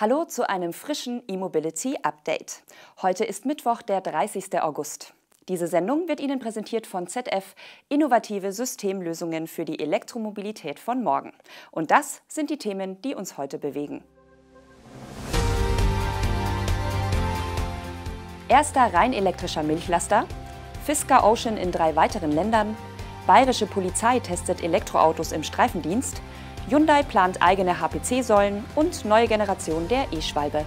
Hallo zu einem frischen E-Mobility Update. Heute ist Mittwoch, der 30. August. Diese Sendung wird Ihnen präsentiert von ZF, innovative Systemlösungen für die Elektromobilität von morgen. Und das sind die Themen, die uns heute bewegen. Erster rein elektrischer Milchlaster, Fisker Ocean in drei weiteren Ländern, bayerische Polizei testet Elektroautos im Streifendienst Hyundai plant eigene HPC-Säulen und neue Generation der E-Schwalbe.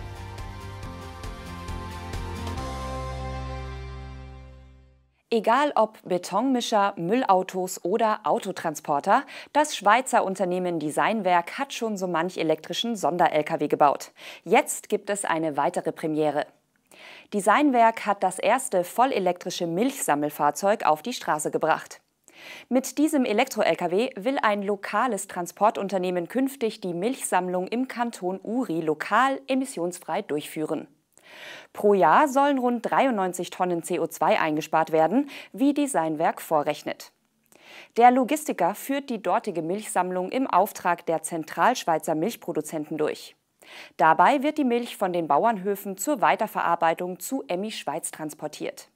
Egal ob Betonmischer, Müllautos oder Autotransporter, das Schweizer Unternehmen Designwerk hat schon so manch elektrischen Sonder-Lkw gebaut. Jetzt gibt es eine weitere Premiere. Designwerk hat das erste vollelektrische Milchsammelfahrzeug auf die Straße gebracht. Mit diesem Elektro-Lkw will ein lokales Transportunternehmen künftig die Milchsammlung im Kanton Uri lokal emissionsfrei durchführen. Pro Jahr sollen rund 93 Tonnen CO2 eingespart werden, wie Designwerk vorrechnet. Der Logistiker führt die dortige Milchsammlung im Auftrag der Zentralschweizer Milchproduzenten durch. Dabei wird die Milch von den Bauernhöfen zur Weiterverarbeitung zu Emmi Schweiz transportiert.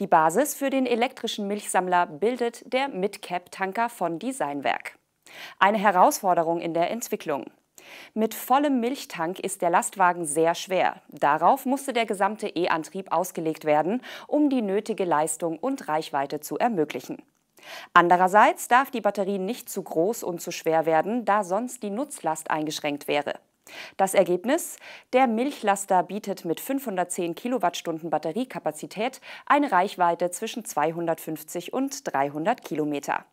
Die Basis für den elektrischen Milchsammler bildet der Midcap-Tanker von Designwerk. Eine Herausforderung in der Entwicklung. Mit vollem Milchtank ist der Lastwagen sehr schwer. Darauf musste der gesamte E-Antrieb ausgelegt werden, um die nötige Leistung und Reichweite zu ermöglichen. Andererseits darf die Batterie nicht zu groß und zu schwer werden, da sonst die Nutzlast eingeschränkt wäre. Das Ergebnis? Der Milchlaster bietet mit 510 Kilowattstunden Batteriekapazität eine Reichweite zwischen 250 und 300 Kilometer.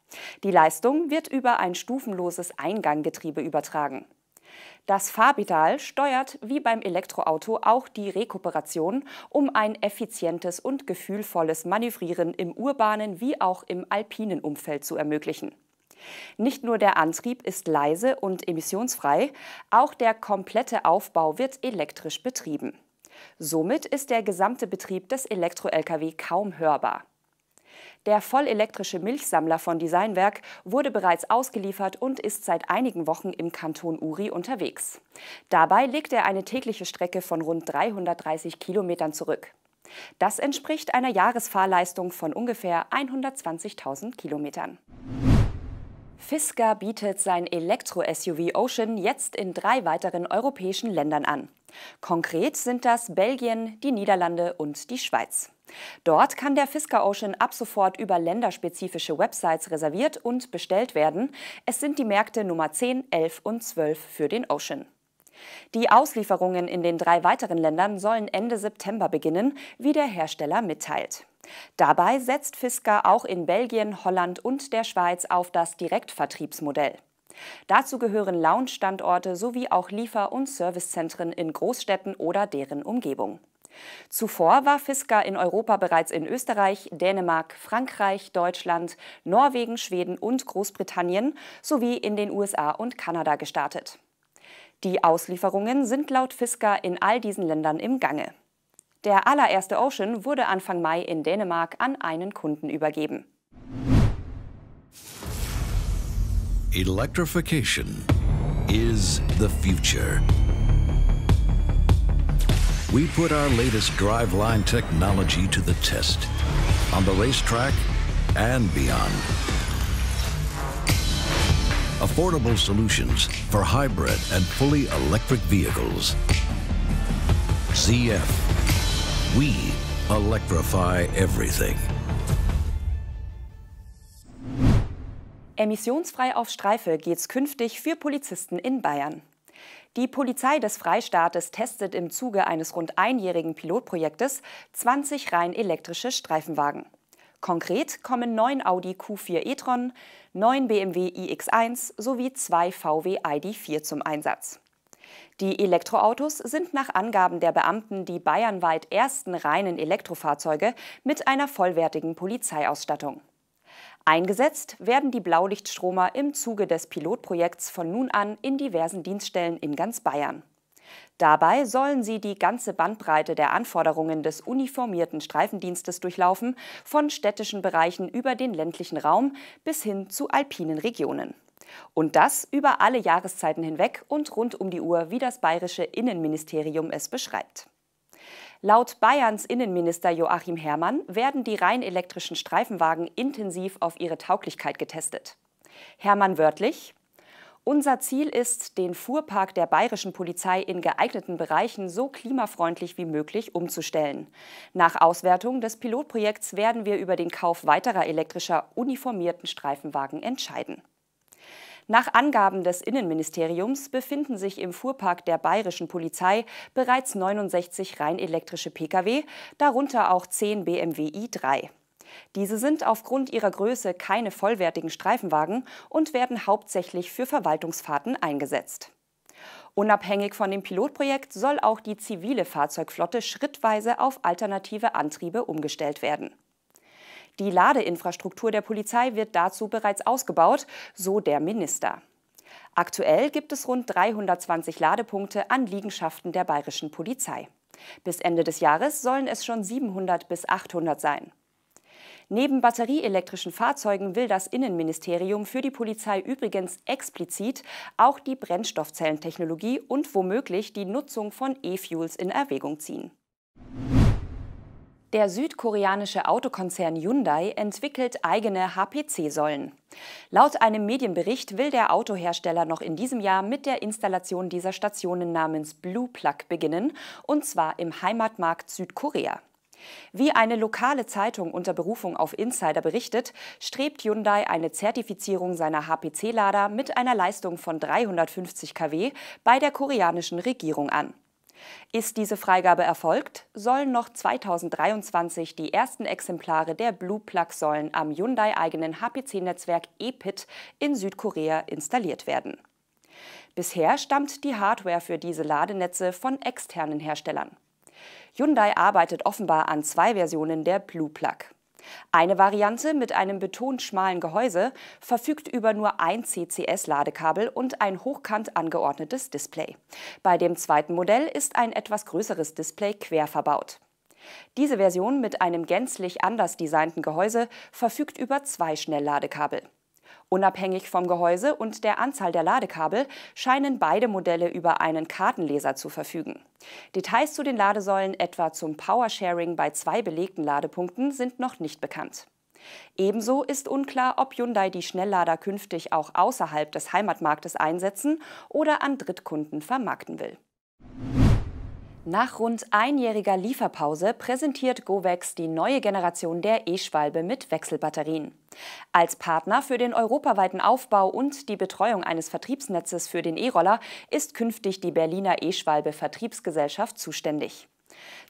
Die Leistung wird über ein stufenloses Einganggetriebe übertragen. Das Fahrpedal steuert wie beim Elektroauto auch die Rekuperation, um ein effizientes und gefühlvolles Manövrieren im urbanen wie auch im alpinen Umfeld zu ermöglichen. Nicht nur der Antrieb ist leise und emissionsfrei, auch der komplette Aufbau wird elektrisch betrieben. Somit ist der gesamte Betrieb des Elektro-Lkw kaum hörbar. Der vollelektrische Milchsammler von Designwerk wurde bereits ausgeliefert und ist seit einigen Wochen im Kanton Uri unterwegs. Dabei legt er eine tägliche Strecke von rund 330 Kilometern zurück. Das entspricht einer Jahresfahrleistung von ungefähr 120.000 Kilometern. Fisker bietet sein Elektro-SUV Ocean jetzt in drei weiteren europäischen Ländern an. Konkret sind das Belgien, die Niederlande und die Schweiz. Dort kann der Fisker Ocean ab sofort über länderspezifische Websites reserviert und bestellt werden. Es sind die Märkte Nummer 10, 11 und 12 für den Ocean. Die Auslieferungen in den drei weiteren Ländern sollen Ende September beginnen, wie der Hersteller mitteilt. Dabei setzt Fisker auch in Belgien, Holland und der Schweiz auf das Direktvertriebsmodell. Dazu gehören Lounge-Standorte sowie auch Liefer- und Servicezentren in Großstädten oder deren Umgebung. Zuvor war Fisker in Europa bereits in Österreich, Dänemark, Frankreich, Deutschland, Norwegen, Schweden und Großbritannien sowie in den USA und Kanada gestartet. Die Auslieferungen sind laut Fisker in all diesen Ländern im Gange. Der allererste Ocean wurde Anfang Mai in Dänemark an einen Kunden übergeben. Electrification is the future. We put our latest driveline technology to the test on the racetrack and beyond affordable solutions for hybrid and fully electric vehicles. ZF. We electrify everything. Emissionsfrei auf Streife geht's künftig für Polizisten in Bayern. Die Polizei des Freistaates testet im Zuge eines rund einjährigen Pilotprojektes 20 rein elektrische Streifenwagen. Konkret kommen neun Audi Q4 e-tron, neun BMW iX1 sowie zwei VW ID4 zum Einsatz. Die Elektroautos sind nach Angaben der Beamten die bayernweit ersten reinen Elektrofahrzeuge mit einer vollwertigen Polizeiausstattung. Eingesetzt werden die Blaulichtstromer im Zuge des Pilotprojekts von nun an in diversen Dienststellen in ganz Bayern. Dabei sollen sie die ganze Bandbreite der Anforderungen des uniformierten Streifendienstes durchlaufen, von städtischen Bereichen über den ländlichen Raum bis hin zu alpinen Regionen. Und das über alle Jahreszeiten hinweg und rund um die Uhr, wie das bayerische Innenministerium es beschreibt. Laut Bayerns Innenminister Joachim Herrmann werden die rein elektrischen Streifenwagen intensiv auf ihre Tauglichkeit getestet. Hermann wörtlich, unser Ziel ist, den Fuhrpark der bayerischen Polizei in geeigneten Bereichen so klimafreundlich wie möglich umzustellen. Nach Auswertung des Pilotprojekts werden wir über den Kauf weiterer elektrischer uniformierten Streifenwagen entscheiden. Nach Angaben des Innenministeriums befinden sich im Fuhrpark der bayerischen Polizei bereits 69 rein elektrische Pkw, darunter auch 10 BMW i3. Diese sind aufgrund ihrer Größe keine vollwertigen Streifenwagen und werden hauptsächlich für Verwaltungsfahrten eingesetzt. Unabhängig von dem Pilotprojekt soll auch die zivile Fahrzeugflotte schrittweise auf alternative Antriebe umgestellt werden. Die Ladeinfrastruktur der Polizei wird dazu bereits ausgebaut, so der Minister. Aktuell gibt es rund 320 Ladepunkte an Liegenschaften der bayerischen Polizei. Bis Ende des Jahres sollen es schon 700 bis 800 sein. Neben batterieelektrischen Fahrzeugen will das Innenministerium für die Polizei übrigens explizit auch die Brennstoffzellentechnologie und womöglich die Nutzung von E-Fuels in Erwägung ziehen. Der südkoreanische Autokonzern Hyundai entwickelt eigene HPC-Säulen. Laut einem Medienbericht will der Autohersteller noch in diesem Jahr mit der Installation dieser Stationen namens Blue Plug beginnen, und zwar im Heimatmarkt Südkorea. Wie eine lokale Zeitung unter Berufung auf Insider berichtet, strebt Hyundai eine Zertifizierung seiner HPC-Lader mit einer Leistung von 350 kW bei der koreanischen Regierung an. Ist diese Freigabe erfolgt, sollen noch 2023 die ersten Exemplare der Blue Plug-Säulen am Hyundai-eigenen HPC-Netzwerk EPIT in Südkorea installiert werden. Bisher stammt die Hardware für diese Ladenetze von externen Herstellern. Hyundai arbeitet offenbar an zwei Versionen der Blue Plug. Eine Variante mit einem betont schmalen Gehäuse verfügt über nur ein CCS-Ladekabel und ein hochkant angeordnetes Display. Bei dem zweiten Modell ist ein etwas größeres Display quer verbaut. Diese Version mit einem gänzlich anders designten Gehäuse verfügt über zwei Schnellladekabel. Unabhängig vom Gehäuse und der Anzahl der Ladekabel scheinen beide Modelle über einen Kartenleser zu verfügen. Details zu den Ladesäulen, etwa zum Powersharing bei zwei belegten Ladepunkten, sind noch nicht bekannt. Ebenso ist unklar, ob Hyundai die Schnelllader künftig auch außerhalb des Heimatmarktes einsetzen oder an Drittkunden vermarkten will. Nach rund einjähriger Lieferpause präsentiert Govex die neue Generation der E-Schwalbe mit Wechselbatterien. Als Partner für den europaweiten Aufbau und die Betreuung eines Vertriebsnetzes für den E-Roller ist künftig die Berliner E-Schwalbe Vertriebsgesellschaft zuständig.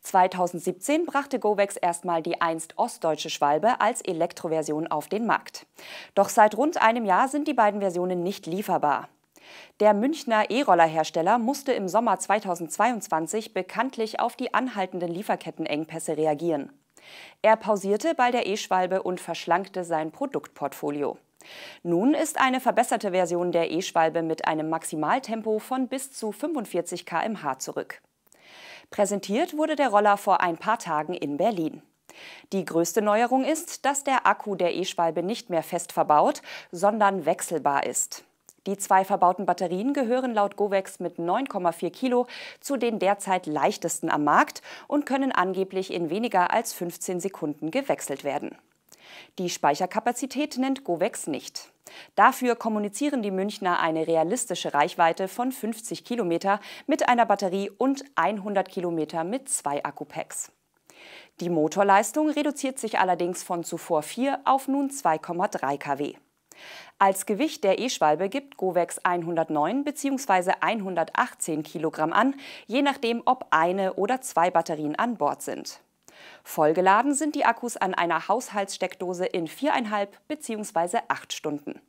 2017 brachte Govex erstmal die einst ostdeutsche Schwalbe als Elektroversion auf den Markt. Doch seit rund einem Jahr sind die beiden Versionen nicht lieferbar. Der Münchner E-Roller-Hersteller musste im Sommer 2022 bekanntlich auf die anhaltenden Lieferkettenengpässe reagieren. Er pausierte bei der E-Schwalbe und verschlankte sein Produktportfolio. Nun ist eine verbesserte Version der E-Schwalbe mit einem Maximaltempo von bis zu 45 km/h zurück. Präsentiert wurde der Roller vor ein paar Tagen in Berlin. Die größte Neuerung ist, dass der Akku der E-Schwalbe nicht mehr fest verbaut, sondern wechselbar ist. Die zwei verbauten Batterien gehören laut Govex mit 9,4 Kilo zu den derzeit leichtesten am Markt und können angeblich in weniger als 15 Sekunden gewechselt werden. Die Speicherkapazität nennt Govex nicht. Dafür kommunizieren die Münchner eine realistische Reichweite von 50 Kilometer mit einer Batterie und 100 Kilometer mit zwei Akkupacks. Die Motorleistung reduziert sich allerdings von zuvor 4 auf nun 2,3 kW. Als Gewicht der E-Schwalbe gibt Govex 109 bzw. 118 kg an, je nachdem, ob eine oder zwei Batterien an Bord sind. Vollgeladen sind die Akkus an einer Haushaltssteckdose in viereinhalb bzw. acht Stunden.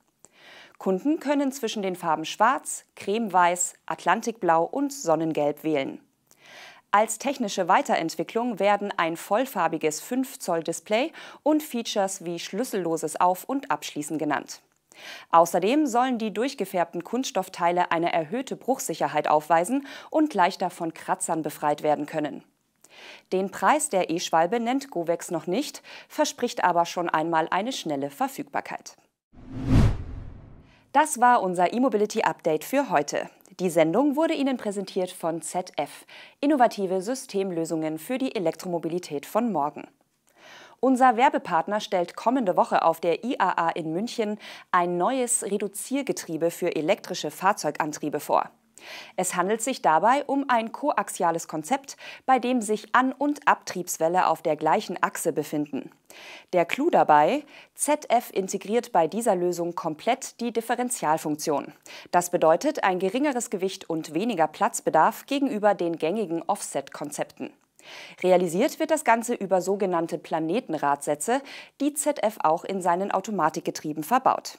Kunden können zwischen den Farben Schwarz, Cremeweiß, Atlantikblau und Sonnengelb wählen. Als technische Weiterentwicklung werden ein vollfarbiges 5-Zoll-Display und Features wie schlüsselloses Auf- und Abschließen genannt. Außerdem sollen die durchgefärbten Kunststoffteile eine erhöhte Bruchsicherheit aufweisen und leichter von Kratzern befreit werden können. Den Preis der E-Schwalbe nennt Govex noch nicht, verspricht aber schon einmal eine schnelle Verfügbarkeit. Das war unser E-Mobility-Update für heute. Die Sendung wurde Ihnen präsentiert von ZF, innovative Systemlösungen für die Elektromobilität von morgen. Unser Werbepartner stellt kommende Woche auf der IAA in München ein neues Reduziergetriebe für elektrische Fahrzeugantriebe vor. Es handelt sich dabei um ein koaxiales Konzept, bei dem sich An- und Abtriebswelle auf der gleichen Achse befinden. Der Clou dabei, ZF integriert bei dieser Lösung komplett die Differentialfunktion. Das bedeutet ein geringeres Gewicht und weniger Platzbedarf gegenüber den gängigen Offset-Konzepten. Realisiert wird das Ganze über sogenannte Planetenradsätze, die ZF auch in seinen Automatikgetrieben verbaut.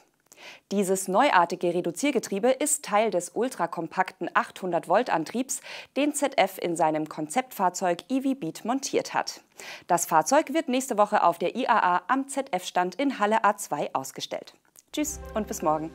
Dieses neuartige Reduziergetriebe ist Teil des ultrakompakten 800-Volt-Antriebs, den ZF in seinem Konzeptfahrzeug EV Beat montiert hat. Das Fahrzeug wird nächste Woche auf der IAA am ZF-Stand in Halle A2 ausgestellt. Tschüss und bis morgen.